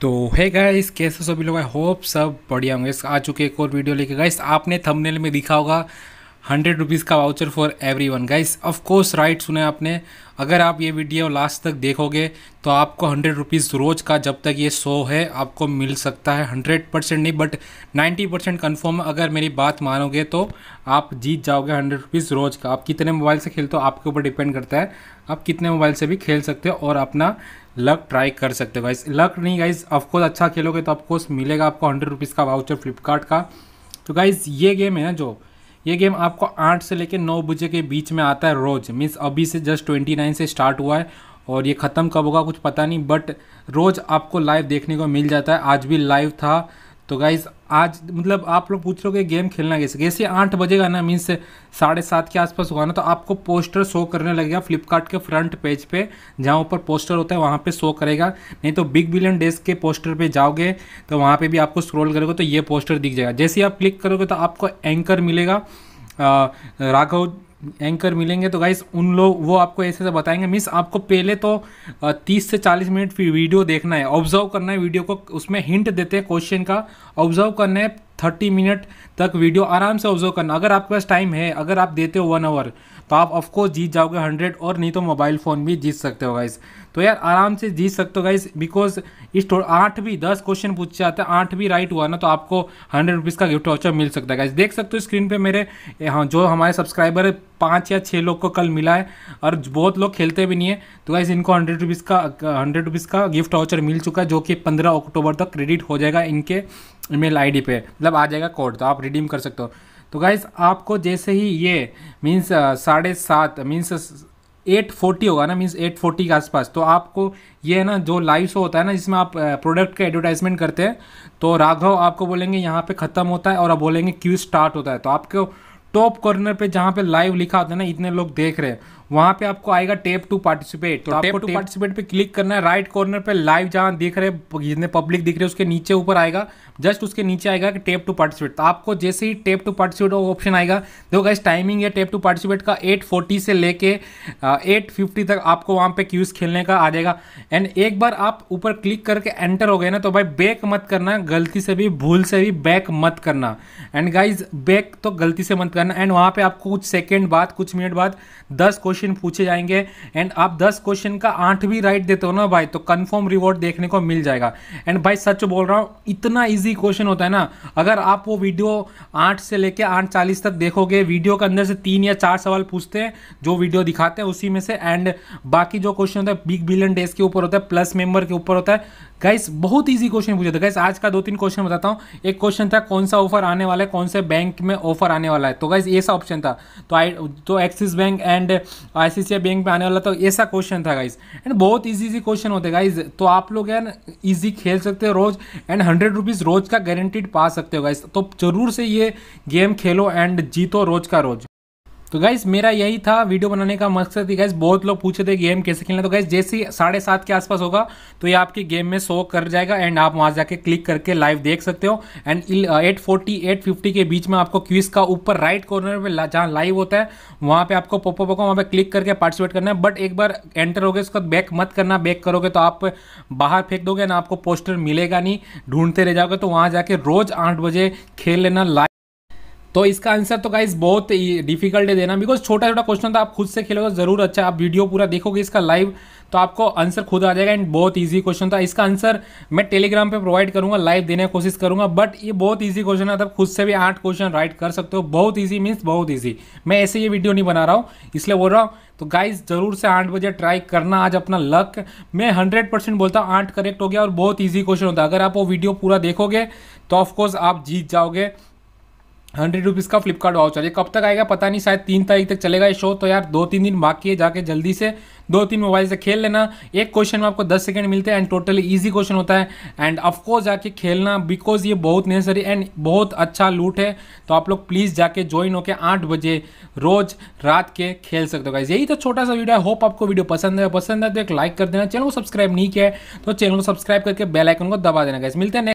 तो है गाइस कैसे सभी लोग आई होप सब बढ़िया होंगे आ चुके एक और वीडियो लेके गाइस आपने थंबनेल में दिखा होगा हंड्रेड रुपीज़ का voucher for every one guys of course right सुने आपने अगर आप ये वीडियो लास्ट तक देखोगे तो आपको हंड्रेड रुपीज़ रोज़ का जब तक ये शो है आपको मिल सकता है हंड्रेड परसेंट नहीं बट नाइन्टी परसेंट कन्फर्म अगर मेरी बात मानोगे तो आप जीत जाओगे हंड्रेड रुपीज़ रोज़ का आप कितने मोबाइल से खेलते हो आपके ऊपर डिपेंड करता है आप कितने मोबाइल से भी खेल सकते हो और अपना लक ट्राई कर सकते हो गाइज लक नहीं गाइज ऑफकोर्स अच्छा खेलोगे तो ऑफकोर्स मिलेगा आपको हंड्रेड रुपीज़ का वाउचर फ्लिपकार्ट का तो गाइज ये गेम है ना जो ये गेम आपको आठ से लेकर नौ बजे के बीच में आता है रोज़ मीन्स अभी से जस्ट ट्वेंटी नाइन से स्टार्ट हुआ है और ये ख़त्म कब होगा कुछ पता नहीं बट रोज़ आपको लाइव देखने को मिल जाता है आज भी लाइव था तो गाइज आज मतलब आप लोग पूछ कि गेम खेलना कैसे कैसे आठ बजेगा ना मीन्स साढ़े सात के आसपास होगा ना तो आपको पोस्टर शो करने लगेगा फ्लिपकार्ट के फ्रंट पेज पे जहाँ ऊपर पोस्टर होता है वहाँ पे शो करेगा नहीं तो बिग बिलियन डेस्क के पोस्टर पे जाओगे तो वहाँ पे भी आपको स्क्रॉल करोगे तो ये पोस्टर दिख जाएगा जैसे आप क्लिक करोगे तो आपको एंकर मिलेगा राघव एंकर मिलेंगे तो गाइस उन लोग वो आपको ऐसे से बताएंगे मिस आपको पहले तो 30 से 40 मिनट वीडियो देखना है ऑब्जर्व करना है वीडियो को उसमें हिंट देते हैं क्वेश्चन का ऑब्जर्व करना है थर्टी मिनट तक वीडियो आराम से ऑब्जर्व करना अगर आपके पास टाइम है अगर आप देते हो वन आवर तो आप ऑफकोर्स जीत जाओगे हंड्रेड और नहीं तो मोबाइल फ़ोन भी जीत सकते हो गाइज तो यार आराम से जीत सकते हो गाइस बिकॉज इस आठ भी दस क्वेश्चन पूछे जाते हैं आठ भी राइट हुआ ना तो आपको हंड्रेड रुपीज़ का गिफ्ट वाउचर मिल सकता है गाइस देख सकते हो स्क्रीन पे मेरे हाँ जो हमारे सब्सक्राइबर है पाँच या छः लोग को कल मिला है और बहुत लोग खेलते भी नहीं है तो गाइज इनको हंड्रेड रुपीज़ का हंड्रेड रुपीज़ का गिफ्ट वाउचर मिल चुका है जो कि पंद्रह अक्टूबर तक क्रेडिट हो जाएगा इनके ईमेल आईडी पे मतलब आ जाएगा कोड तो आप रिडीम कर सकते हो तो गाइज आपको जैसे ही ये मीन्स साढ़े सात मीन्स एट फोर्टी होगा ना मीन्स एट फोर्टी के आसपास तो आपको ये है ना जो लाइव शो होता है ना जिसमें आप प्रोडक्ट का एडवर्टाइजमेंट करते हैं तो राघव आपको बोलेंगे यहाँ पे ख़त्म होता है और आप बोलेंगे क्यू स्टार्ट होता है तो आपको टॉप कॉर्नर पे जहाँ पे लाइव लिखा होता है ना इतने लोग देख रहे हैं वहां पे आपको आएगा टेप टू पार्टिसिपेट तो, तो टेप टू पार्टिसिपेट पे क्लिक करना है राइट कॉर्नर पे लाइव जहां दिख रहे जितने पब्लिक दिख रहे उसके नीचे ऊपर आएगा जस्ट उसके नीचे आएगा कि टेप टू पार्टिसिपेट तो आपको जैसे ही टेप टू पार्टिसिपेट ऑप्शन आएगा देखो गाइस टाइमिंग है टेप टू पार्टिसिपेट का 8:40 से लेके 8:50 तक आपको वहां पे क्यूज खेलने का आ जाएगा एंड एक बार आप ऊपर क्लिक करके एंटर हो गए ना तो भाई बैक मत करना गलती से भी भूल से भी बैक मत करना एंड गाइज बैक तो गलती से मत करना एंड वहां पर आपको कुछ सेकेंड बाद कुछ मिनट बाद दस क्वेश्चन क्वेश्चन पूछे जाएंगे एंड आप दस क्वेश्चन का आठ भी राइट देते हो ना भाई तो कन्फर्म रिवॉर्ड देखने को मिल जाएगा एंड भाई सच बोल रहा हूँ इतना ईजी क्वेश्चन होता है ना अगर आप वो वीडियो आठ से लेकर आठ चालीस तक देखोगे वीडियो के अंदर से तीन या चार सवाल पूछते हैं जो वीडियो दिखाते हैं उसी में से एंड बाकी जो क्वेश्चन होता है बिग बिलियन डेज के ऊपर होता है प्लस मेंबर के ऊपर होता है गाइस बहुत ईजी क्वेश्चन पूछा था गाइस आज का दो तीन क्वेश्चन बताता हूँ एक क्वेश्चन था कौन सा ऑफर आने वाला है कौन से बैंक में ऑफर आने वाला है तो गाइस ऐसा ऑप्शन था तो आई तो Axis bank and I bank में आने वाला तो ऐसा क्वेश्चन था गाइज एंड बहुत इजी इजी क्वेश्चन होते गाइज तो आप लोग ना इजी खेल सकते हो रोज एंड हंड्रेड रुपीज़ रोज का गारंटीड पा सकते हो गाइज तो जरूर से ये गेम खेलो एंड जीतो रोज का रोज तो गाइज मेरा यही था वीडियो बनाने का मकसद गाइज बहुत लोग पूछे थे गेम कैसे खेलना तो गाइज जैसे साढ़े सात के आसपास होगा तो ये आपके गेम में शो कर जाएगा एंड आप वहां जाके क्लिक करके लाइव देख सकते हो and eight forty eight fifty के बीच में आपको क्विज का ऊपर राइट कॉर्नर में जहाँ लाइव होता है वहां पे आपको पोपो पोको वहाँ पे क्लिक करके पार्टिसिपेट करना है बट एक बार एंटर हो गए उसका बैक मत करना बैक करोगे तो आप बाहर फेंक दोगे ना आपको पोस्टर मिलेगा नहीं ढूंढते रह जाओगे तो वहाँ जाके रोज आठ बजे खेल लेना लाइव तो इसका आंसर तो गाइज बहुत डिफिकल्ट है देना बिकॉज छोटा छोटा क्वेश्चन था आप खुद से खेलोगे जरूर अच्छा आप वीडियो पूरा देखोगे इसका लाइव तो आपको आंसर खुद आ जाएगा एंड बहुत ईजी क्वेश्चन था इसका आंसर मैं टेलीग्राम पे प्रोवाइड करूंगा लाइव देने की कोशिश करूंगा बट ये बहुत इजी क्वेश्चन है आप खुद से भी आठ क्वेश्चन राइट कर सकते हो बहुत ईजी मीन्स बहुत ईजी मैं ऐसे ये वीडियो नहीं बना रहा हूँ इसलिए बोल रहा हूँ तो गाइज जरूर से आठ बजे ट्राई करना आज अपना लक मैं हंड्रेड परसेंट बोलता हूँ आठ करेक्ट हो गया और बहुत ईजी क्वेश्चन होता है अगर आप वो वीडियो पूरा देखोगे तो ऑफकोर्स आप जीत जाओगे हंड्रेड रुपीज़ का फ्लिपकार्ट वाउचर ये कब तक आएगा पता नहीं शायद तीन तारीख तक चलेगा ये शो तो यार दो तीन दिन बाकी है जाके जल्दी से दो तीन मोबाइल से खेल लेना एक क्वेश्चन में आपको दस सेकंड मिलते हैं एंड टोटली इजी क्वेश्चन होता है एंड ऑफकोर्स जाके खेलना बिकॉज ये बहुत नेसेसरी एंड बहुत अच्छा लूट है तो आप लोग प्लीज़ जाके ज्वाइन होकर आठ बजे रोज रात के खेल सकते हो गाइज यही तो छोटा सा वीडियो है होप आपको वीडियो पसंद है पसंद है तो एक लाइक कर देना चैनल को सब्सक्राइब नहीं किया है तो चैनल को सब्सक्राइब करके बेलाइकन को दबा देना गाइज मिलते हैं